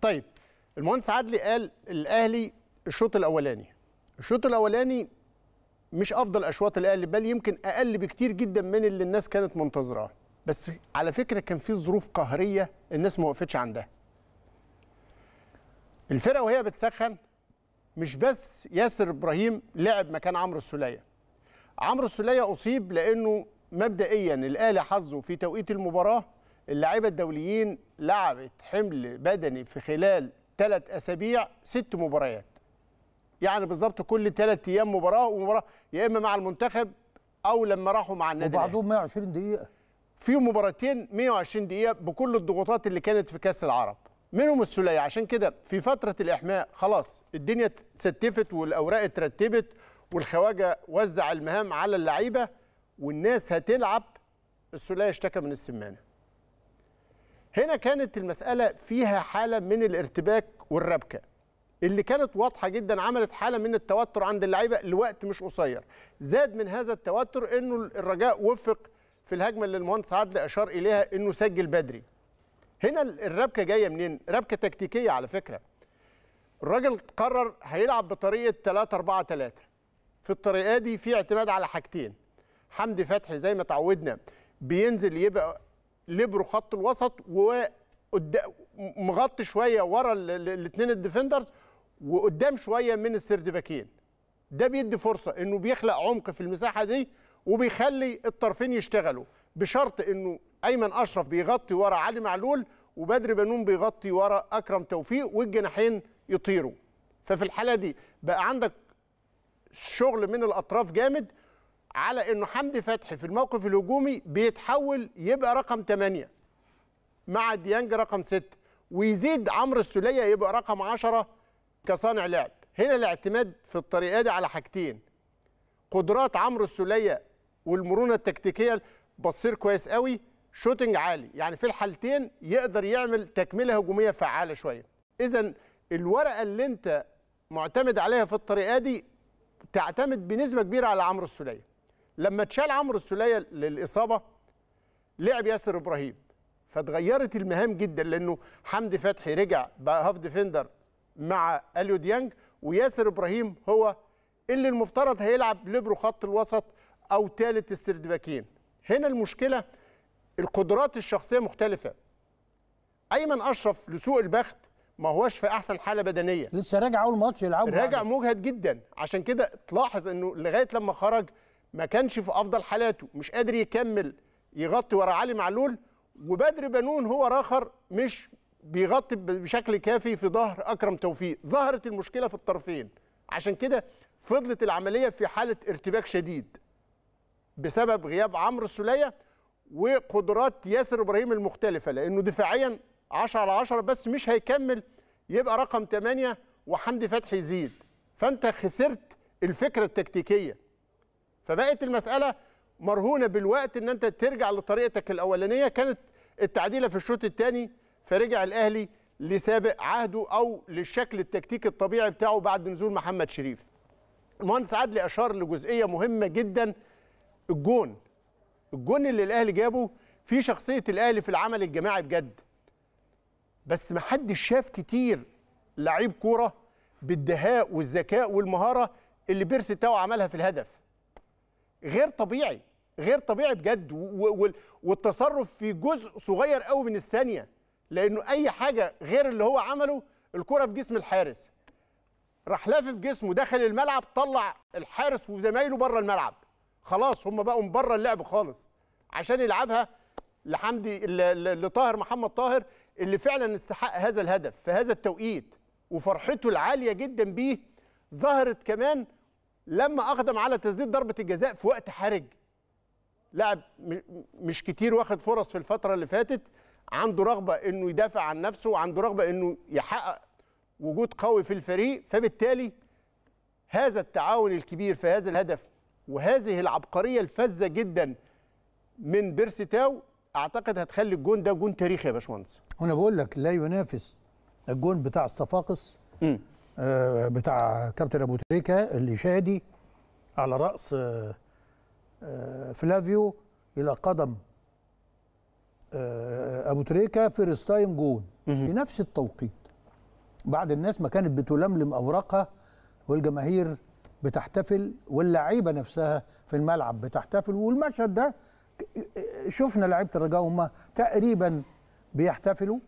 طيب المهندس عدلي قال الاهلي الشوط الاولاني الشوط الاولاني مش افضل اشواط الاهلي بل يمكن اقل بكتير جدا من اللي الناس كانت منتظراه بس على فكره كان في ظروف قهريه الناس ما وقفتش عندها الفرقه وهي بتسخن مش بس ياسر ابراهيم لعب مكان عمرو السوليه عمرو السوليه اصيب لانه مبدئيا الاهلي حظه في توقيت المباراه اللاعيبه الدوليين لعبت حمل بدني في خلال ثلاث اسابيع ست مباريات يعني بالظبط كل ثلاث ايام مباراه ومباراه يا اما مع المنتخب او لما راحوا مع النادي وبعضهم 120 دقيقه في مباراتين 120 دقيقه بكل الضغوطات اللي كانت في كاس العرب منهم السلية عشان كده في فترة الإحماء خلاص الدنيا ستفت والأوراق اترتبت والخواجة وزع المهام على اللعيبة والناس هتلعب السلية اشتكى من السمانة هنا كانت المسألة فيها حالة من الارتباك والربكة اللي كانت واضحة جدا عملت حالة من التوتر عند اللعيبة لوقت مش قصير زاد من هذا التوتر أنه الرجاء وفق في الهجمة اللي المهندس عدلي أشار إليها أنه سجل بدري هنا الربكة جاية منين؟ ربكة تكتيكية على فكرة الراجل قرر هيلعب بطريقة 3 4 3 في الطريقة دي في اعتماد على حاجتين حمدي فتحي زي ما تعودنا بينزل يبقى ليبرو خط الوسط ومغطي شويه ورا الاثنين الديفندرز وقدام شويه من السرد باكين ده بيدي فرصه انه بيخلق عمق في المساحه دي وبيخلي الطرفين يشتغلوا بشرط انه ايمن اشرف بيغطي ورا علي معلول وبدر بنون بيغطي ورا اكرم توفيق والجناحين يطيروا ففي الحاله دي بقى عندك شغل من الاطراف جامد على انه حمدي فتحي في الموقف الهجومي بيتحول يبقى رقم 8 مع ديانج رقم 6 ويزيد عمرو السوليه يبقى رقم 10 كصانع لعب هنا الاعتماد في الطريقه دي على حاجتين قدرات عمرو السوليه والمرونه التكتيكيه بصير كويس قوي شوتنج عالي يعني في الحالتين يقدر يعمل تكمله هجوميه فعاله شويه اذا الورقه اللي انت معتمد عليها في الطريقه دي تعتمد بنسبه كبيره على عمرو السوليه لما اتشال عمرو السوليه للاصابه لعب ياسر ابراهيم فتغيرت المهام جدا لانه حمدي فتحي رجع بقى هاف ديفندر مع اليو ديانج وياسر ابراهيم هو اللي المفترض هيلعب ليبرو خط الوسط او ثالث السردباكين هنا المشكله القدرات الشخصيه مختلفه ايمن اشرف لسوء البخت ما هوش في احسن حاله بدنيه لسه راجع اول ماتش يلعبه راجع يعني. مجهد جدا عشان كده تلاحظ انه لغايه لما خرج ما كانش في افضل حالاته مش قادر يكمل يغطي ورا علي معلول وبدر بنون هو اخر مش بيغطي بشكل كافي في ظهر اكرم توفيق ظهرت المشكله في الطرفين عشان كده فضلت العمليه في حاله ارتباك شديد بسبب غياب عمرو السوليه وقدرات ياسر ابراهيم المختلفه لانه دفاعيا 10 على 10 بس مش هيكمل يبقى رقم 8 وحمدي فتحي يزيد فانت خسرت الفكره التكتيكيه فبقت المساله مرهونه بالوقت ان انت ترجع لطريقتك الاولانيه كانت التعديله في الشوط الثاني فرجع الاهلي لسابق عهده او للشكل التكتيكي الطبيعي بتاعه بعد نزول محمد شريف. المهندس عدلي اشار لجزئيه مهمه جدا الجون. الجون اللي الاهلي جابه في شخصيه الاهلي في العمل الجماعي بجد. بس ما حدش شاف كتير لعيب كوره بالدهاء والذكاء والمهاره اللي بيرسي بتاعه عملها في الهدف. غير طبيعي غير طبيعي بجد والتصرف في جزء صغير قوي من الثانيه لانه اي حاجه غير اللي هو عمله الكره في جسم الحارس راح لافف جسمه دخل الملعب طلع الحارس وزمايله بره الملعب خلاص هم بقوا بره اللعب خالص عشان يلعبها لحمدي لطاهر محمد طاهر اللي فعلا استحق هذا الهدف في هذا التوقيت وفرحته العاليه جدا بيه ظهرت كمان لما اقدم على تسديد ضربه الجزاء في وقت حرج لاعب مش كتير واخد فرص في الفتره اللي فاتت عنده رغبه انه يدافع عن نفسه وعنده رغبه انه يحقق وجود قوي في الفريق فبالتالي هذا التعاون الكبير في هذا الهدف وهذه العبقريه الفذه جدا من بيرسيتاو اعتقد هتخلي الجون ده جون تاريخي يا باشمهندس. وانا بقول لك لا ينافس الجون بتاع الصفاقس آه، بتاع كابتن ابو تريكه اللي شادي على راس آه، آه، فلافيو الى قدم ابو تريكه فيرست تايم جون في نفس التوقيت بعد الناس ما كانت بتلملم اوراقها والجماهير بتحتفل واللعيبه نفسها في الملعب بتحتفل والمشهد ده شفنا لعيبه الرجاء هم تقريبا بيحتفلوا